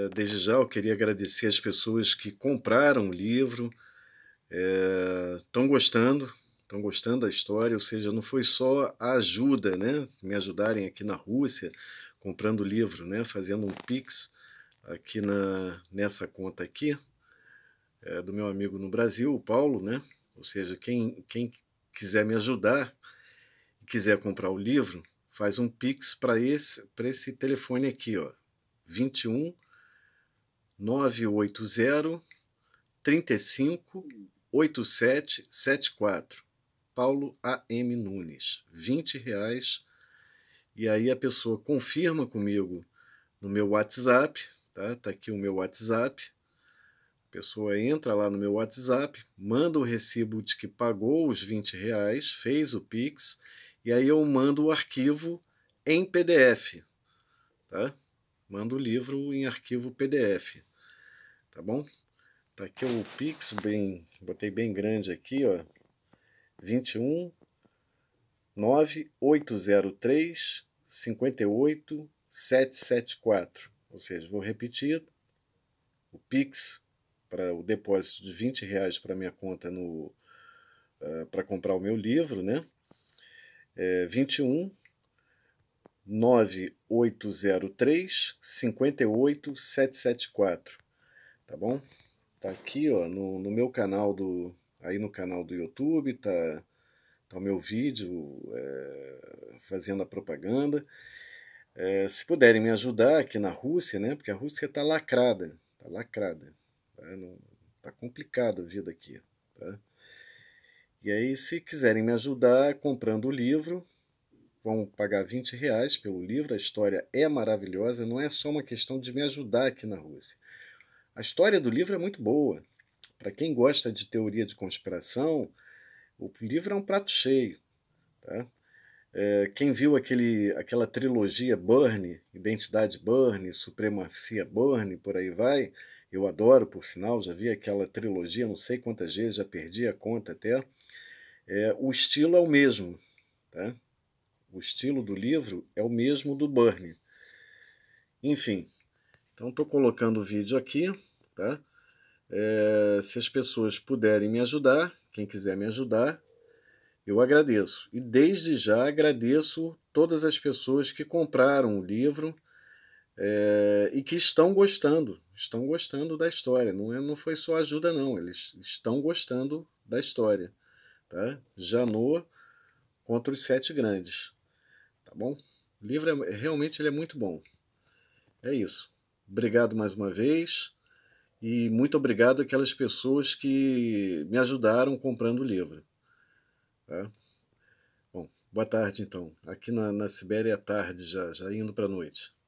Eh, desde já eu queria agradecer as pessoas que compraram o livro, estão eh, é, gostando, estão gostando da história, ou seja, não foi só a ajuda, né? Me ajudarem aqui na Rússia, comprando o livro, né? Fazendo um pix aqui na, nessa conta aqui, é, do meu amigo no Brasil, o Paulo, né? Ou seja, quem, quem quiser me ajudar e quiser comprar o livro, faz um pix para esse, para esse telefone aqui, ó. 21 980 35 8774. Paulo A.M. Nunes, 20 reais. E aí a pessoa confirma comigo no meu WhatsApp, tá? Tá aqui o meu WhatsApp. A pessoa entra lá no meu WhatsApp, manda o recibo de que pagou os 20 reais, fez o Pix, e aí eu mando o arquivo em PDF, tá? Mando o livro em arquivo PDF tá bom? Tá aqui o Pix, bem, botei bem grande aqui, ó, 21 9803 58774. Ou seja, vou repetir o Pix para o depósito de 20 reais para minha conta no uh, eh, para comprar o meu livro, né? É 21 9803 58774 tá bom? Tá aqui, ó, no, no meu canal do... aí no canal do YouTube, tá, tá o meu vídeo é, fazendo a propaganda. É, se puderem me ajudar aqui na Rússia, né, porque a Rússia tá lacrada, tá lacrada, tá, tá a vida aqui, tá? E aí, se quiserem me ajudar comprando o livro, vão pagar 20 reais pelo livro. A história é maravilhosa, não é só uma questão de me ajudar aqui na Rússia. A história do livro é muito boa. Para quem gosta de teoria de conspiração, o livro é um prato cheio. Tá? É, quem viu aquele, aquela trilogia Burne Identidade Burne Supremacia Burne por aí vai, eu adoro, por sinal, já vi aquela trilogia não sei quantas vezes, já perdi a conta até. É, o estilo é o mesmo. Tá? O estilo do livro é o mesmo do Burne Enfim, então, estou colocando o vídeo aqui, tá? É, se as pessoas puderem me ajudar, quem quiser me ajudar, eu agradeço. E desde já agradeço todas as pessoas que compraram o livro é, e que estão gostando, estão gostando da história. Não, é, não foi só ajuda, não, eles estão gostando da história. Tá? Janô contra os Sete Grandes. Tá bom? O livro é, realmente ele é muito bom. É isso. Obrigado mais uma vez e muito obrigado àquelas pessoas que me ajudaram comprando o livro. Tá? Bom, boa tarde então. Aqui na, na Sibéria é tarde já, já indo para a noite.